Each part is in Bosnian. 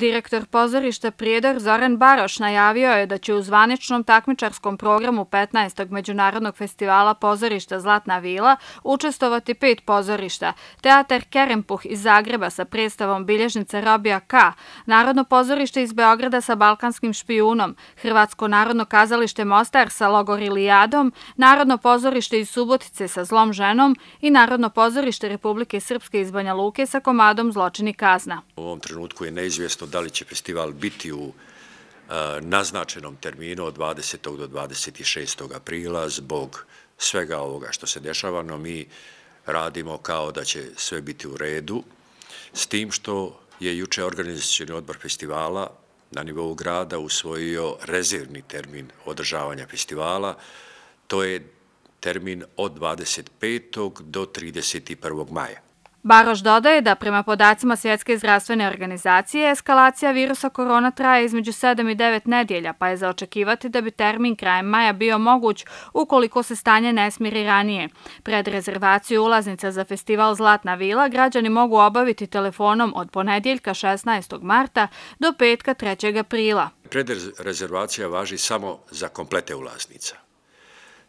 Direktor pozorišta Prijedor Zoran Baroš najavio je da će u zvaničnom takmičarskom programu 15. Međunarodnog festivala pozorišta Zlatna vila učestovati pet pozorišta. Teatar Kerempuh iz Zagreba sa predstavom Bilježnice Robija K, Narodno pozorište iz Beograda sa Balkanskim špijunom, Hrvatsko narodno kazalište Mostar sa Logorilijadom, Narodno pozorište iz Subotice sa Zlom ženom i Narodno pozorište Republike Srpske iz Banja Luke sa komadom Zločini kazna. U ovom trenutku je neizvjesno da li će festival biti u e, naznačenom terminu od 20. do 26. aprila zbog svega ovoga što se dešava, no mi radimo kao da će sve biti u redu, s tim što je juče organizacijni odbor festivala na nivou grada usvojio rezervni termin održavanja festivala, to je termin od 25. do 31. maja. Baroš dodaje da prema podacima Svjetske zdravstvene organizacije eskalacija virusa korona traje između 7 i 9 nedjelja, pa je zaočekivati da bi termin krajem maja bio moguć ukoliko se stanje ne smiri ranije. Pred rezervaciju ulaznica za festival Zlatna vila građani mogu obaviti telefonom od ponedjeljka 16. marta do petka 3. aprila. Pred rezervacija važi samo za komplete ulaznica.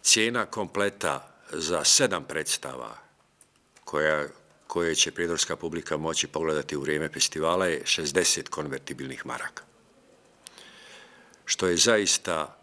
Cijena kompleta za sedam predstava koja koje će prijedorska publika moći pogledati u vrijeme festivala je 60 konvertibilnih maraka, što je zaista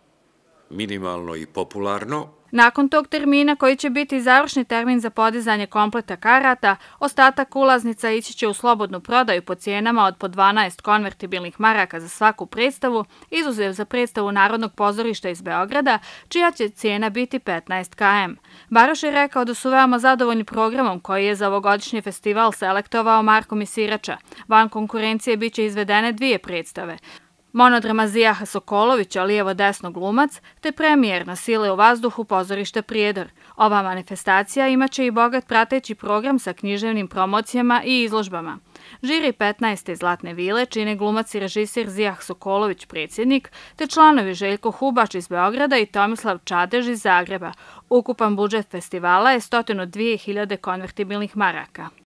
minimalno i popularno, Nakon tog termina, koji će biti završni termin za podizanje kompleta karata, ostatak ulaznica ići će u slobodnu prodaju po cijenama od po 12 konvertibilnih maraka za svaku predstavu, izuzev za predstavu Narodnog pozorišta iz Beograda, čija će cijena biti 15 km. Baroš je rekao da su veoma zadovoljni programom koji je za ovogodišnji festival selektovao Marko Misirača. Van konkurencije biće izvedene dvije predstave – Monodrama Zijaha Sokolovića, lijevo-desno glumac, te premijer na sile u vazduhu pozorište Prijedor. Ova manifestacija imaće i bogat prateći program sa književnim promocijama i izložbama. Žiri 15. Zlatne vile čine glumac i režisir Zijah Sokolović predsjednik, te članovi Željko Hubač iz Beograda i Tomislav Čadež iz Zagreba. Ukupan budžet festivala je 102.000 konvertibilnih maraka.